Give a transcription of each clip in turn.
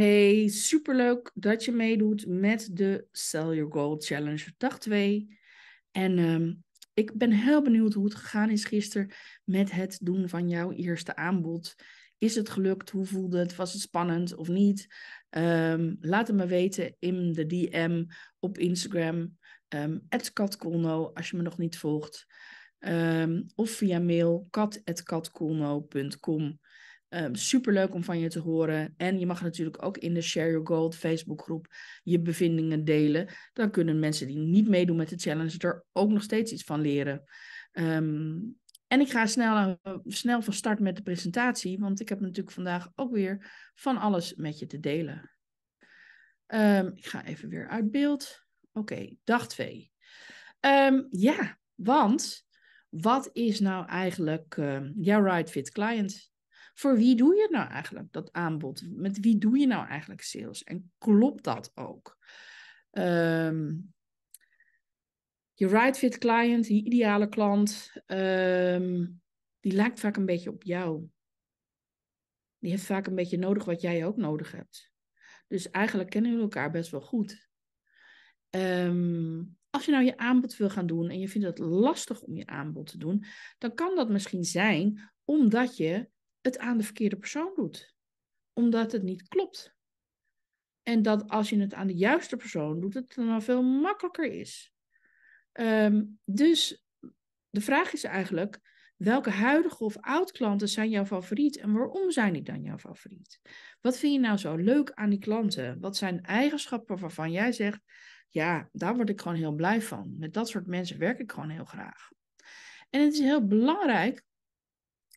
Hey, superleuk dat je meedoet met de Sell Your Goal Challenge dag 2. En ehm, ik ben heel benieuwd hoe het gegaan is gisteren met het doen van jouw eerste aanbod. Is het gelukt? Hoe voelde het? Was het spannend of niet? Ehm, laat het me weten in de DM op Instagram, um, ehm, @katkolno als je me nog niet volgt. of via mail kat.katkolno.com. Um, ehm, Super leuk om van je te horen. En je mag natuurlijk ook in de Share Your Gold Facebookgroep je bevindingen delen. Dan kunnen mensen die niet meedoen met de challenge er ook nog steeds iets van leren. Ehm, en ik ga snel, snel van start met de presentatie, want ik heb natuurlijk vandaag ook weer van alles met je te delen. Ehm, ik ga even weer uit beeld. Oké, dag 2. ja, want wat is nou eigenlijk jouw Ride right fit client? voor wie doe je nou eigenlijk dat aanbod? Met wie doe je nou eigenlijk sales? En klopt dat ook? Ehm, je right fit client, die ideale klant, ehm, die lijkt vaak een beetje op jou. Die heeft vaak een beetje nodig wat jij ook nodig hebt. Dus eigenlijk kennen jullie elkaar best wel goed. Ehm, als je nou je aanbod wil gaan doen en je vindt het lastig om je aanbod te doen, dan kan dat misschien zijn omdat je het aan de verkeerde persoon doet. Omdat het niet klopt. En dat als je het aan de juiste persoon doet, het dan veel makkelijker is. Ehm, dus de vraag is eigenlijk, welke huidige of oud-klanten zijn jouw favoriet en waarom zijn die dan jouw favoriet? Wat vind je nou zo leuk aan die klanten? Wat zijn eigenschappen waarvan jij zegt, ja, daar word ik gewoon heel blij van. Met dat soort mensen werk ik gewoon heel graag. En het is heel belangrijk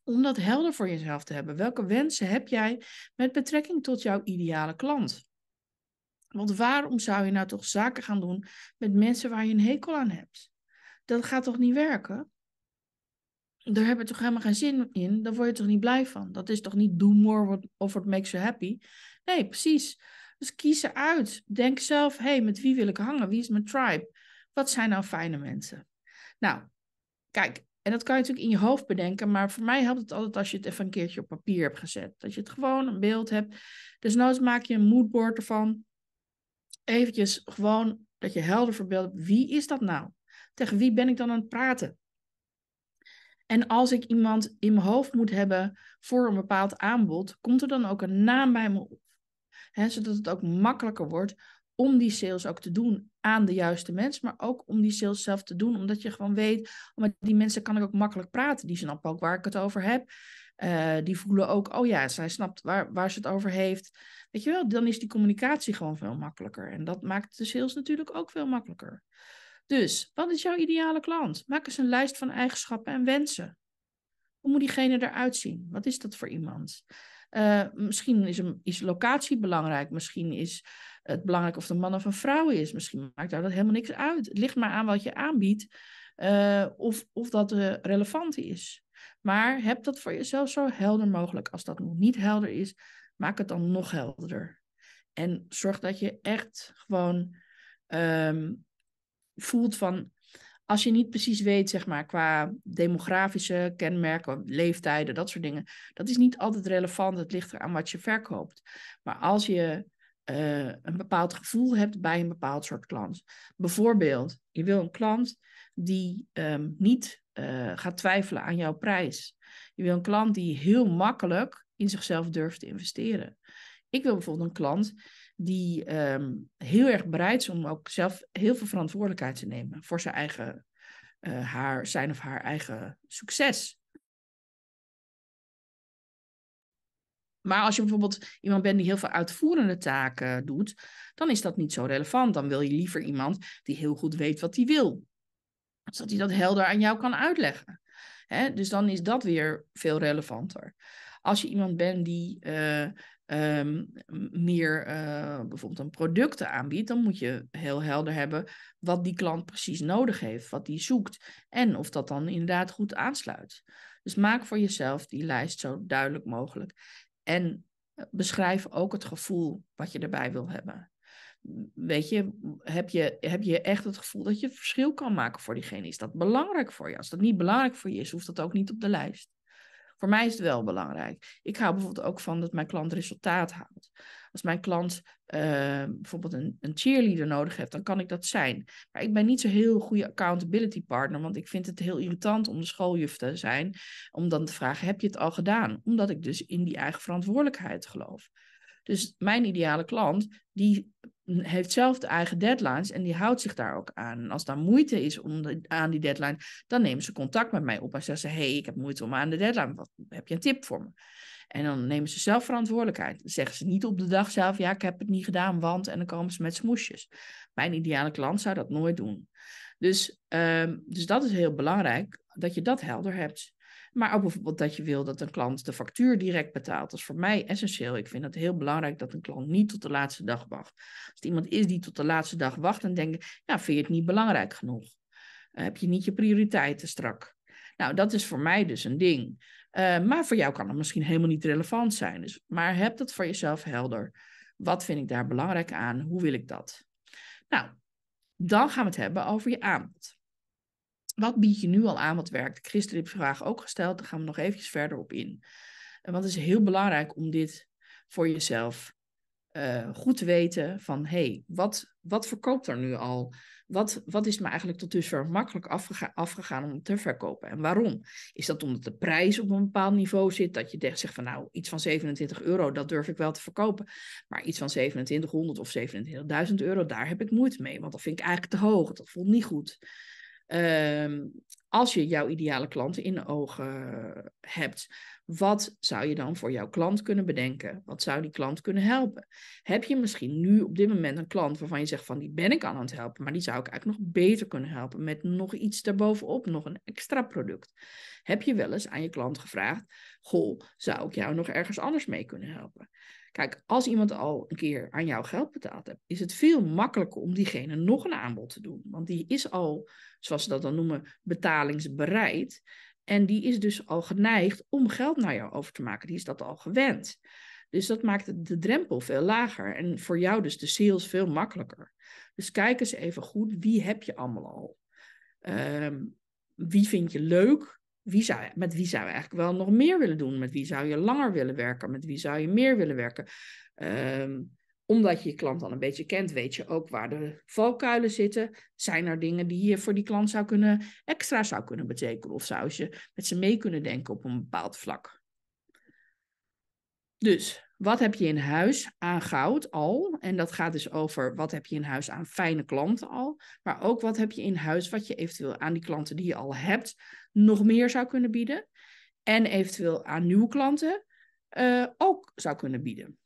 om dat helder voor jezelf te hebben. Welke wensen heb jij met betrekking tot jouw ideale klant? Want waarom zou je nou toch zaken gaan doen met mensen waar je een hekel aan hebt? Dat gaat toch niet werken? Daar heb je toch helemaal geen zin in? Daar word je toch niet blij van? Dat is toch niet do more of what makes you happy? Nee, precies. Dus kies eruit. Denk zelf, hé, hey, met wie wil ik hangen? Wie is mijn tribe? Wat zijn nou fijne mensen? Nou, kijk, en dat kan je natuurlijk in je hoofd bedenken, maar voor mij helpt het altijd als je het even een keertje op papier hebt gezet. Dat je het gewoon een beeld hebt. Dus nooit maak je een moodboard ervan. Eventjes gewoon dat je helder verbeeld hebt. Wie is dat nou? Tegen wie ben ik dan aan het praten? En als ik iemand in mijn hoofd moet hebben voor een bepaald aanbod, komt er dan ook een naam bij me op. zodat het ook makkelijker wordt om die sales ook te doen aan de juiste mens, maar ook om die sales zelf te doen, omdat je gewoon weet, met die mensen kan ik ook makkelijk praten, die snappen ook waar ik het over heb, eh, die voelen ook, oh ja, zij snapt waar, waar ze het over heeft. Weet je wel, dan is die communicatie gewoon veel makkelijker en dat maakt de sales natuurlijk ook veel makkelijker. Dus, wat is jouw ideale klant? Maak eens een lijst van eigenschappen en wensen. Hoe moet diegene eruit zien? Wat is dat voor iemand? Eh, misschien is, een, is locatie belangrijk. Misschien is het belangrijk of het een man of een vrouw is. Misschien maakt daar dat helemaal niks uit. Het ligt maar aan wat je aanbiedt eh, of, of dat eh, relevant is. Maar heb dat voor jezelf zo helder mogelijk. Als dat nog niet helder is, maak het dan nog helderder. En zorg dat je echt gewoon ehm, voelt van als je niet precies weet, zeg maar, qua demografische kenmerken, leeftijden, dat soort dingen, dat is niet altijd relevant. Het ligt eraan wat je verkoopt. Maar als je eh, een bepaald gevoel hebt bij een bepaald soort klant. Bijvoorbeeld, je wil een klant die ehm, niet eh, gaat twijfelen aan jouw prijs. Je wil een klant die heel makkelijk in zichzelf durft te investeren. Ik wil bijvoorbeeld een klant die um, heel erg bereid is om ook zelf heel veel verantwoordelijkheid te nemen voor zijn eigen, eh, haar, zijn of haar eigen succes. Maar als je bijvoorbeeld iemand bent die heel veel uitvoerende taken doet, dan is dat niet zo relevant. Dan wil je liever iemand die heel goed weet wat hij wil. Zodat dus hij dat helder aan jou kan uitleggen. Hè? Dus dan is dat weer veel relevanter. Als je iemand bent die eh, Ehm, meer eh, bijvoorbeeld een producten aanbiedt, dan moet je heel helder hebben wat die klant precies nodig heeft, wat die zoekt en of dat dan inderdaad goed aansluit. Dus maak voor jezelf die lijst zo duidelijk mogelijk en eh, beschrijf ook het gevoel wat je erbij wil hebben. Weet je, heb je, heb je echt het gevoel dat je verschil kan maken voor diegene? Is dat belangrijk voor je? Als dat niet belangrijk voor je is, hoeft dat ook niet op de lijst. Voor mij is het wel belangrijk. Ik hou bijvoorbeeld ook van dat mijn klant resultaat haalt. Als mijn klant eh, bijvoorbeeld een, een, cheerleader nodig heeft, dan kan ik dat zijn. Maar ik ben niet zo heel goede accountability partner, want ik vind het heel irritant om de schooljuf te zijn, om dan te vragen: heb je het al gedaan? Omdat ik dus in die eigen verantwoordelijkheid geloof. Dus mijn ideale klant, die heeft zelf de eigen deadlines en die houdt zich daar ook aan. En als daar moeite is om aan die deadline, dan nemen ze contact met mij op en zeggen ze: hey, ik heb moeite om aan de deadline. Wat, heb je een tip voor me? En dan nemen ze zelf verantwoordelijkheid. Dan zeggen ze niet op de dag zelf: ja, ik heb het niet gedaan, want. En dan komen ze met smoesjes. Mijn ideale klant zou dat nooit doen. Dus, ehm, dus dat is heel belangrijk, dat je dat helder hebt. Maar ook bijvoorbeeld dat je wil dat een klant de factuur direct betaalt. Dat is voor mij essentieel. Ik vind het heel belangrijk dat een klant niet tot de laatste dag wacht. Als het iemand is die tot de laatste dag wacht, en denkt, ja, vind je het niet belangrijk genoeg? Eh, heb je niet je prioriteiten strak? Nou, dat is voor mij dus een ding. Eh, maar voor jou kan het misschien helemaal niet relevant zijn. Dus, maar heb dat voor jezelf helder. Wat vind ik daar belangrijk aan? Hoe wil ik dat? Nou, dan gaan we het hebben over je aanbod. Wat bied je nu al aan wat werkt? De Christen heeft vraag ook gesteld, daar gaan we nog eventjes verder op in. Want het is heel belangrijk om dit voor jezelf eh, goed te weten van hé, hey, wat, wat verkoopt er nu al? Wat, wat is me eigenlijk tot dusver makkelijk afgegaan om te verkopen? En waarom? Is dat omdat de prijs op een bepaald niveau zit? Dat je zegt van nou, iets van 27 euro, dat durf ik wel te verkopen. Maar iets van 2700 of 27.000 euro, daar heb ik moeite mee. Want dat vind ik eigenlijk te hoog. Dat voelt niet goed. Ehm, als je jouw ideale klant in ogen hebt, wat zou je dan voor jouw klant kunnen bedenken? Wat zou die klant kunnen helpen? Heb je misschien nu op dit moment een klant waarvan je zegt van die ben ik aan het helpen, maar die zou ik eigenlijk nog beter kunnen helpen met nog iets daarbovenop, nog een extra product? Heb je wel eens aan je klant gevraagd, goh, zou ik jou nog ergens anders mee kunnen helpen? Kijk, als iemand al een keer aan jou geld betaald hebt, is het veel makkelijker om diegene nog een aanbod te doen. Want die is al, zoals ze dat dan noemen, betalingsbereid. En die is dus al geneigd om geld naar jou over te maken. Die is dat al gewend. Dus dat maakt de drempel veel lager en voor jou dus de sales veel makkelijker. Dus kijk eens even goed, wie heb je allemaal al? Ehm, wie vind je leuk? wie zou, met wie zou je eigenlijk wel nog meer willen doen? Met wie zou je langer willen werken? Met wie zou je meer willen werken? Ehm, omdat je je klant al een beetje kent, weet je ook waar de valkuilen zitten. Zijn er dingen die je voor die klant zou kunnen, extra zou kunnen betekenen? Of zou je met ze mee kunnen denken op een bepaald vlak? Dus wat heb je in huis aan goud al? En dat gaat dus over wat heb je in huis aan fijne klanten al. Maar ook wat heb je in huis wat je eventueel aan die klanten die je al hebt nog meer zou kunnen bieden. En eventueel aan nieuwe klanten eh, ook zou kunnen bieden.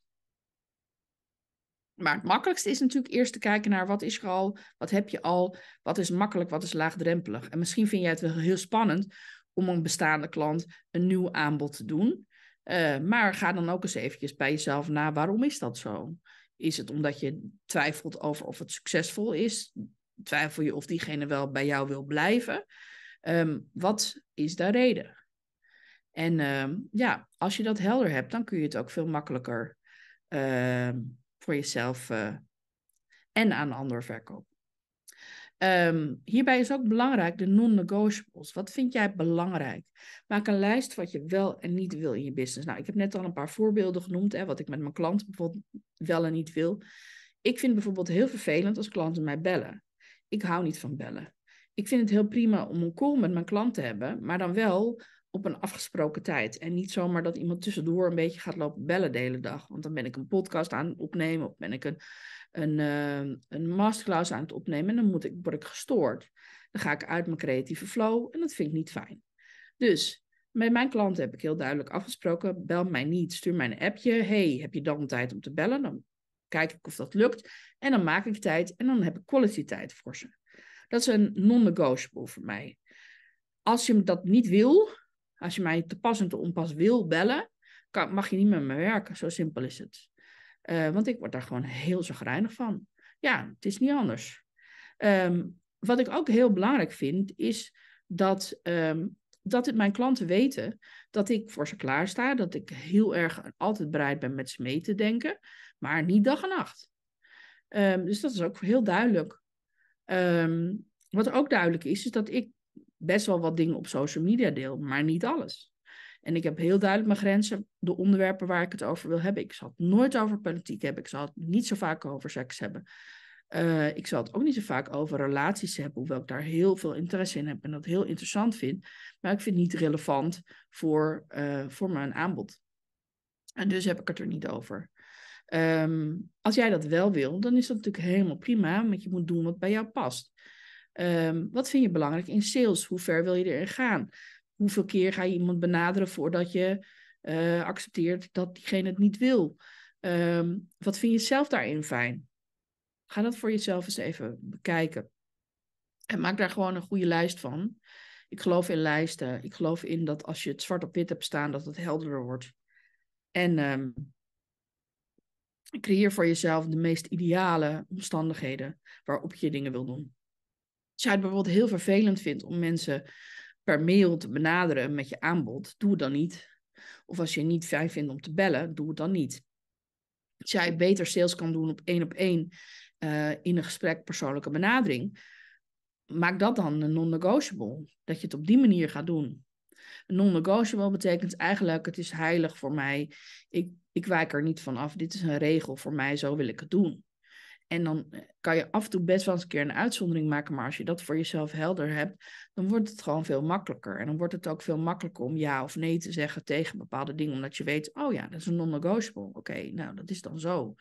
Maar het makkelijkste is natuurlijk eerst te kijken naar wat is er al, wat heb je al, wat is makkelijk, wat is laagdrempelig. En misschien vind jij het wel heel spannend om een bestaande klant een nieuw aanbod te doen. Eh, maar ga dan ook eens eventjes bij jezelf na, waarom is dat zo? Is het omdat je twijfelt over of het succesvol is? Twijfel je of diegene wel bij jou wil blijven? Ehm, wat is daar reden? En ehm, ja, als je dat helder hebt, dan kun je het ook veel makkelijker ehm, voor jezelf eh, en aan ander verkopen. Ehm, hierbij is ook belangrijk de non-negotiables. Wat vind jij belangrijk? Maak een lijst wat je wel en niet wil in je business. Nou, ik heb net al een paar voorbeelden genoemd, hè, wat ik met mijn klanten bijvoorbeeld wel en niet wil. Ik vind het bijvoorbeeld heel vervelend als klanten mij bellen. Ik hou niet van bellen. Ik vind het heel prima om een call met mijn klant te hebben, maar dan wel op een afgesproken tijd. En niet zomaar dat iemand tussendoor een beetje gaat lopen bellen de hele dag. Want dan ben ik een podcast aan het opnemen of ben ik een een, ehm, een masterclass aan het opnemen en dan moet ik, word ik gestoord. Dan ga ik uit mijn creatieve flow en dat vind ik niet fijn. Dus met mijn klanten heb ik heel duidelijk afgesproken: bel mij niet, stuur mij een appje. Hey, heb je dan tijd om te bellen? Dan kijk ik of dat lukt. En dan maak ik tijd en dan heb ik quality tijd voor ze. Dat is een non-negotiable voor mij. Als je dat niet wil, als je mij te pas en te onpas wil bellen, kan, mag je niet met me werken. Zo simpel is het. Eh, want ik word daar gewoon heel zagrijnig van. Ja, het is niet anders. Ehm, wat ik ook heel belangrijk vind, is dat, ehm, dat het mijn klanten weten dat ik voor ze klaarsta. Dat ik heel erg altijd bereid ben met ze mee te denken, maar niet dag en nacht. Ehm, dus dat is ook heel duidelijk. wat ook duidelijk is, is dat ik best wel wat dingen op social media deel, maar niet alles. En ik heb heel duidelijk mijn grenzen. De onderwerpen waar ik het over wil hebben. Ik zal het nooit over politiek hebben. Ik zal het niet zo vaak over seks hebben. Eh, ik zal het ook niet zo vaak over relaties hebben, hoewel ik daar heel veel interesse in heb en dat heel interessant vind. Maar ik vind het niet relevant voor, eh, voor mijn aanbod. En dus heb ik het er niet over. Ehm, als jij dat wel wil, dan is dat natuurlijk helemaal prima, want je moet doen wat bij jou past. Ehm, wat vind je belangrijk in sales? Hoe ver wil je erin gaan? hoeveel keer ga je iemand benaderen voordat je eh, accepteert dat diegene het niet wil? Ehm, wat vind je zelf daarin fijn? Ga dat voor jezelf eens even bekijken. En maak daar gewoon een goede lijst van. Ik geloof in lijsten. Ik geloof in dat als je het zwart op wit hebt staan, dat het helderder wordt. En ehm, creëer voor jezelf de meest ideale omstandigheden waarop je dingen wil doen. Als je het bijvoorbeeld heel vervelend vindt om mensen per mail te benaderen met je aanbod, doe het dan niet. Of als je het niet fijn vindt om te bellen, doe het dan niet. Als jij beter sales kan doen op één op één eh, in een gesprek persoonlijke benadering, maak dat dan een non-negotiable. Dat je het op die manier gaat doen. Een non-negotiable betekent eigenlijk, het is heilig voor mij. Ik, ik wijk er niet van af. Dit is een regel voor mij, zo wil ik het doen. En dan eh, kan je af en toe best wel eens een keer een uitzondering maken. Maar als je dat voor jezelf helder hebt, dan wordt het gewoon veel makkelijker. En dan wordt het ook veel makkelijker om ja of nee te zeggen tegen bepaalde dingen. Omdat je weet, oh ja, dat is een non-negotiable. Oké, nou dat is dan zo.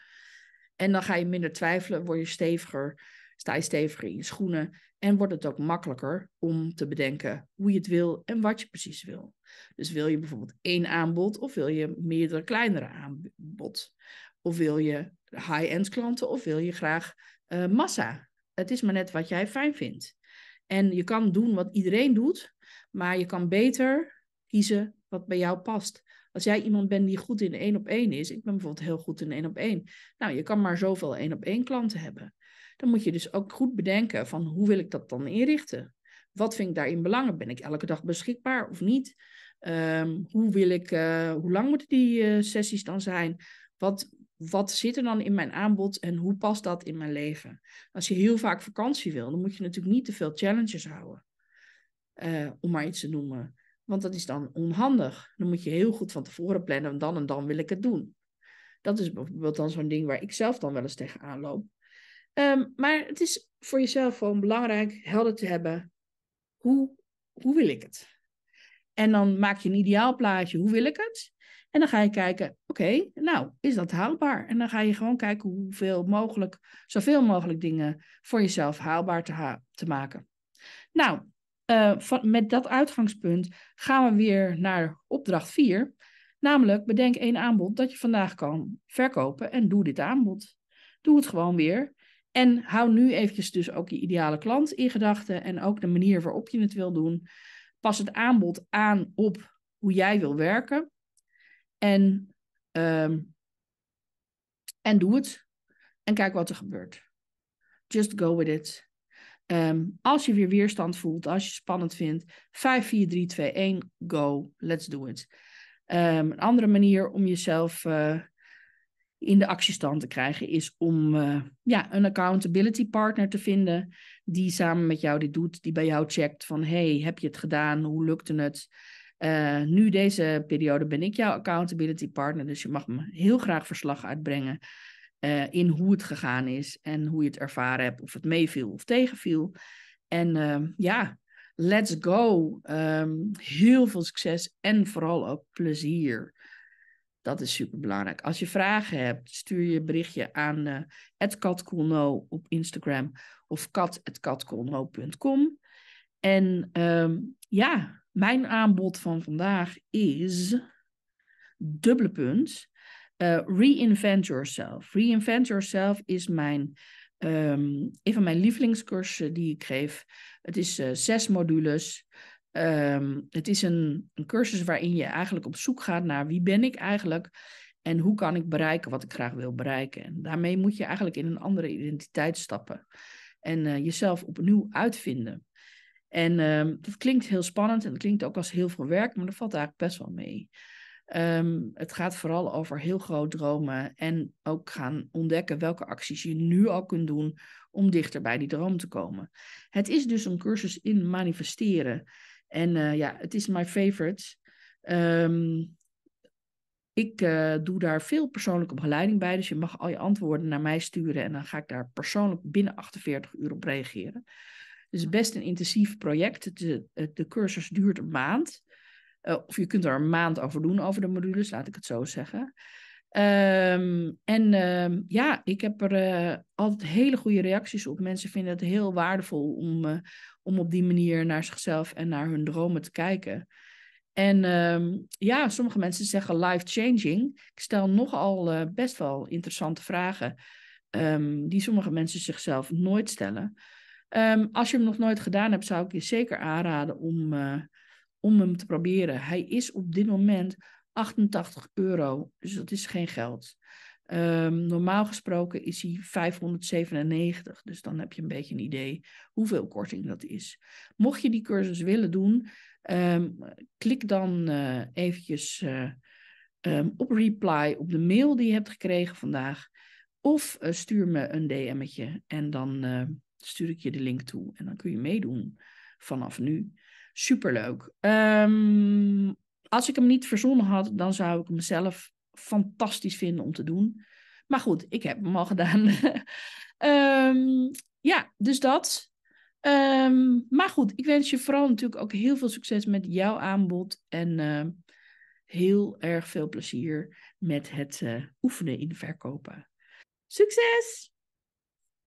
En dan ga je minder twijfelen, word je steviger, sta je steviger in je schoenen. En wordt het ook makkelijker om te bedenken hoe je het wil en wat je precies wil. Dus wil je bijvoorbeeld één aanbod of wil je meerdere kleinere aanbod? Of wil je high-end klanten of wil je graag eh, massa? Het is maar net wat jij fijn vindt. En je kan doen wat iedereen doet, maar je kan beter kiezen wat bij jou past. Als jij iemand bent die goed in één op één is, ik ben bijvoorbeeld heel goed in één op één. Nou, je kan maar zoveel één op één klanten hebben. Dan moet je dus ook goed bedenken van hoe wil ik dat dan inrichten? Wat vind ik daarin belangrijk? Ben ik elke dag beschikbaar of niet? Ehm, hoe, wil ik, eh, hoe lang moeten die eh, sessies dan zijn? Wat, wat zit er dan in mijn aanbod en hoe past dat in mijn leven? Als je heel vaak vakantie wil, dan moet je natuurlijk niet te veel challenges houden. Eh, om maar iets te noemen. Want dat is dan onhandig. Dan moet je heel goed van tevoren plannen, dan en dan wil ik het doen. Dat is bijvoorbeeld dan zo'n ding waar ik zelf dan wel eens tegenaan loop. Ehm, maar het is voor jezelf gewoon belangrijk helder te hebben: hoe, hoe wil ik het? En dan maak je een ideaal plaatje. Hoe wil ik het? En dan ga je kijken, oké, nou, is dat haalbaar? En dan ga je gewoon kijken hoeveel mogelijk, zoveel mogelijk dingen voor jezelf haalbaar te, te maken. Nou, eh, met dat uitgangspunt gaan we weer naar opdracht 4. Namelijk, bedenk één aanbod dat je vandaag kan verkopen en doe dit aanbod. Doe het gewoon weer. En hou nu eventjes dus ook je ideale klant in gedachten en ook de manier waarop je het wil doen. Pas het aanbod aan op hoe jij wil werken. En, ehm, en doe het. En kijk wat er gebeurt. Just go with it. Ehm, als je weer weerstand voelt, als je spannend vindt, 5, 4, 3, 2, 1, go, let's do it. Ehm, een andere manier om jezelf eh, in de actiestand te krijgen is om eh, ja, een accountability partner te vinden die samen met jou dit doet, die bij jou checkt van hey, heb je het gedaan, hoe lukte het? Uh, nu deze periode ben ik jouw accountability partner, dus je mag me heel graag verslag uitbrengen eh, in hoe het gegaan is en hoe je het ervaren hebt, of het meeviel of tegenviel. En ehm, ja, let's go. Ehm, heel veel succes en vooral ook plezier. Dat is super belangrijk. Als je vragen hebt, stuur je berichtje aan uh, op Instagram of kat@katcoolno.com. En ehm, ja, mijn aanbod van vandaag is dubbele punt. Eh, reinvent Yourself. Reinvent Yourself is mijn, ehm, een van mijn lievelingscursussen die ik geef. Het is eh, zes modules. Ehm, het is een, een cursus waarin je eigenlijk op zoek gaat naar wie ben ik eigenlijk en hoe kan ik bereiken wat ik graag wil bereiken. En daarmee moet je eigenlijk in een andere identiteit stappen en eh, jezelf opnieuw uitvinden. En ehm, dat klinkt heel spannend en dat klinkt ook als heel veel werk, maar dat valt eigenlijk best wel mee. Ehm, het gaat vooral over heel groot dromen en ook gaan ontdekken welke acties je nu al kunt doen om dichter bij die droom te komen. Het is dus een cursus in manifesteren. En eh, ja, het is my favorite. Ehm, ik eh, doe daar veel persoonlijke begeleiding bij, dus je mag al je antwoorden naar mij sturen en dan ga ik daar persoonlijk binnen 48 uur op reageren. Dus is best een intensief project. De, eh, de cursus duurt een maand. Eh, of je kunt er een maand over doen, over de modules, laat ik het zo zeggen. Ehm, en ehm, ja, ik heb er eh, altijd hele goede reacties op. Mensen vinden het heel waardevol om, om op die manier naar zichzelf en naar hun dromen te kijken. En ehm, ja, sommige mensen zeggen life-changing. Ik stel nogal uh, best wel interessante vragen die sommige mensen zichzelf nooit stellen. Ehm, als je hem nog nooit gedaan hebt, zou ik je zeker aanraden om, eh, om hem te proberen. Hij is op dit moment 88 euro, dus dat is geen geld. Ehm, normaal gesproken is hij 597, dus dan heb je een beetje een idee hoeveel korting dat is. Mocht je die cursus willen doen, ehm, klik dan uh, eventjes eh, op reply op de mail die je hebt gekregen vandaag. Of stuur me een DM'tje en dan stuur ik je de link toe en dan kun je meedoen vanaf nu. Superleuk. Um, als ik hem niet verzonnen had, dan zou ik hem zelf fantastisch vinden om te doen. Maar goed, ik heb hem al gedaan. Ehm, ja, dus dat. Ehm, maar goed, ik wens je vooral natuurlijk ook heel veel succes met jouw aanbod. En eh, heel erg veel plezier met het eh, oefenen in verkopen. Succes!